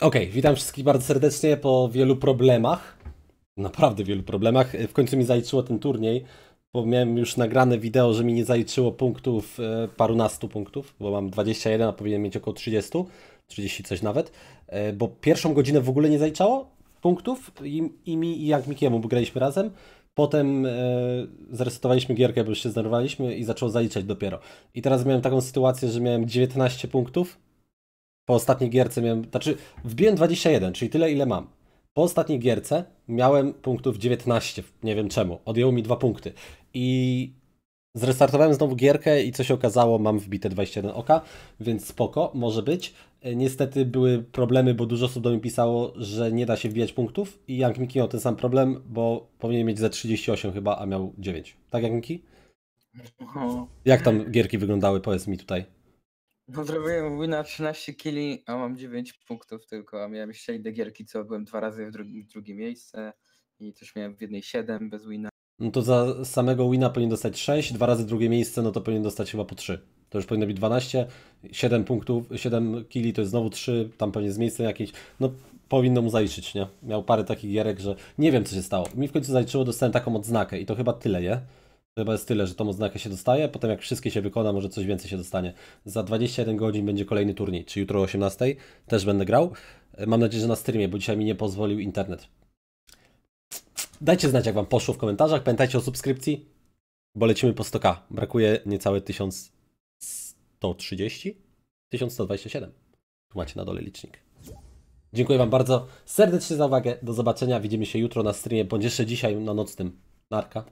Okej, okay, witam wszystkich bardzo serdecznie po wielu problemach. Naprawdę wielu problemach. W końcu mi zaliczyło ten turniej, bo miałem już nagrane wideo, że mi nie zaliczyło punktów, e, parunastu punktów, bo mam 21, a powinienem mieć około 30, 30 coś nawet, e, bo pierwszą godzinę w ogóle nie zaliczało punktów i, i mi i jak Mikiemu, bo graliśmy razem. Potem e, zresetowaliśmy gierkę, bo już się zdenerwowaliśmy i zaczęło zaliczać dopiero. I teraz miałem taką sytuację, że miałem 19 punktów po ostatniej gierce miałem, znaczy wbiłem 21, czyli tyle ile mam. Po ostatniej gierce miałem punktów 19, nie wiem czemu, odjęło mi dwa punkty. I zrestartowałem znowu gierkę i co się okazało, mam wbite 21 oka, więc spoko, może być. E, niestety były problemy, bo dużo osób do mnie pisało, że nie da się wbijać punktów i Jank Miki miał ten sam problem, bo powinien mieć ze 38 chyba, a miał 9. Tak Jank Miki? No. Jak tam gierki wyglądały, powiedz mi tutaj zrobiłem Wina 13 kili, a mam 9 punktów tylko, a miałem jeszcze inne gierki, co byłem dwa razy w, drugi, w drugie miejsce i też miałem w jednej 7 bez Wina. No to za samego Wina powinien dostać 6, dwa razy drugie miejsce, no to powinien dostać chyba po 3. To już powinno być 12, 7 punktów, 7 kili to jest znowu 3, tam pewnie z miejscem jakieś, no powinno mu zaliczyć, nie? Miał parę takich gierek, że nie wiem co się stało. Mi w końcu zaliczyło, dostałem taką odznakę i to chyba tyle, nie? chyba jest tyle, że tą oznakę się dostaje, potem jak wszystkie się wykona, może coś więcej się dostanie. Za 21 godzin będzie kolejny turniej, czy jutro o 18 też będę grał. Mam nadzieję, że na streamie, bo dzisiaj mi nie pozwolił internet. Dajcie znać, jak Wam poszło w komentarzach. Pamiętajcie o subskrypcji, bo lecimy po 100k. Brakuje niecałe 1130? 1127. Tu macie na dole licznik. Dziękuję Wam bardzo serdecznie za uwagę. Do zobaczenia. Widzimy się jutro na streamie, bądź jeszcze dzisiaj na nocnym. Narka.